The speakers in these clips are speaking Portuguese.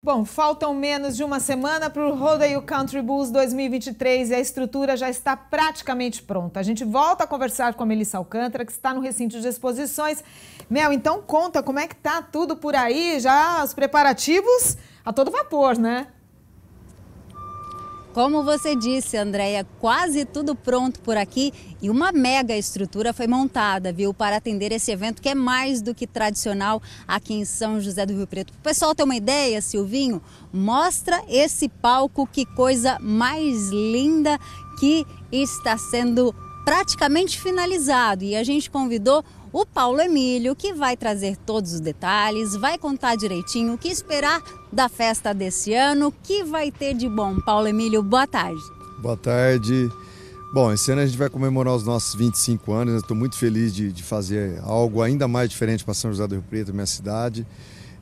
Bom, faltam menos de uma semana para o Rodeio Country Bulls 2023 e a estrutura já está praticamente pronta. A gente volta a conversar com a Melissa Alcântara, que está no recinto de exposições. Mel, então conta como é que tá tudo por aí, já os preparativos a todo vapor, né? Como você disse, Andréia, quase tudo pronto por aqui e uma mega estrutura foi montada, viu, para atender esse evento que é mais do que tradicional aqui em São José do Rio Preto. O pessoal tem uma ideia, Silvinho? Mostra esse palco, que coisa mais linda que está sendo praticamente finalizado e a gente convidou o Paulo Emílio, que vai trazer todos os detalhes, vai contar direitinho o que esperar da festa desse ano, o que vai ter de bom. Paulo Emílio, boa tarde. Boa tarde. Bom, esse ano a gente vai comemorar os nossos 25 anos. Estou né? muito feliz de, de, fazer algo ainda mais diferente para São José do Rio Preto, minha cidade.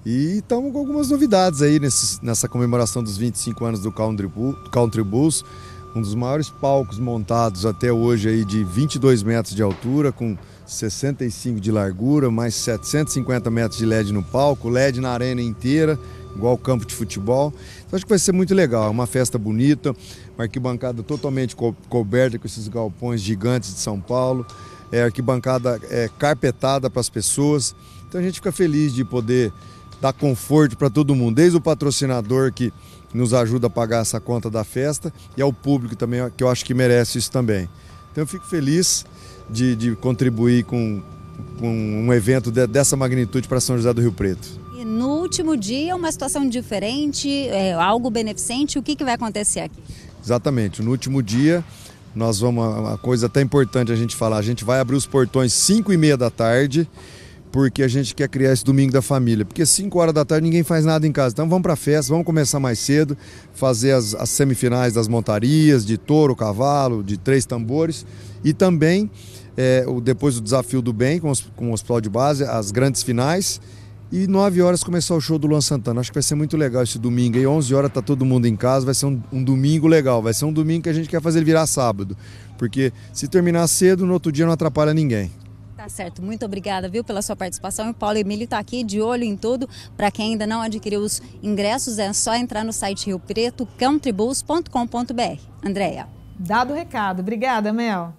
E estamos com algumas novidades aí nesse, nessa comemoração dos 25 anos do Country, Country Bulls um dos maiores palcos montados até hoje aí de 22 metros de altura, com 65 de largura, mais 750 metros de LED no palco, LED na arena inteira, igual campo de futebol. Então acho que vai ser muito legal, é uma festa bonita, uma arquibancada totalmente co coberta com esses galpões gigantes de São Paulo, é arquibancada é, carpetada para as pessoas. Então a gente fica feliz de poder dar conforto para todo mundo, desde o patrocinador que nos ajuda a pagar essa conta da festa e ao público também, que eu acho que merece isso também. Então eu fico feliz de, de contribuir com, com um evento de, dessa magnitude para São José do Rio Preto. E no último dia, uma situação diferente, é, algo beneficente, o que, que vai acontecer aqui? Exatamente, no último dia nós vamos, uma coisa até importante a gente falar, a gente vai abrir os portões 5 e meia da tarde, porque a gente quer criar esse domingo da família. Porque 5 horas da tarde ninguém faz nada em casa. Então vamos para a festa, vamos começar mais cedo, fazer as, as, semifinais das montarias, de touro, cavalo, de três tambores. E também, é, o, depois do desafio do bem com, os, com o hospital de base, as grandes finais. E 9 horas começar o show do Luan Santana. Acho que vai ser muito legal esse domingo. E 11 horas tá todo mundo em casa. Vai ser um, um, domingo legal. Vai ser um domingo que a gente quer fazer virar sábado. Porque se terminar cedo, no outro dia não atrapalha ninguém. Tá certo, muito obrigada, viu, pela sua participação. O Paulo Emílio está aqui de olho em tudo. Para quem ainda não adquiriu os ingressos, é só entrar no site Rio Preto, countrybuls.com.br. Andréia. Dado o recado. Obrigada, Mel.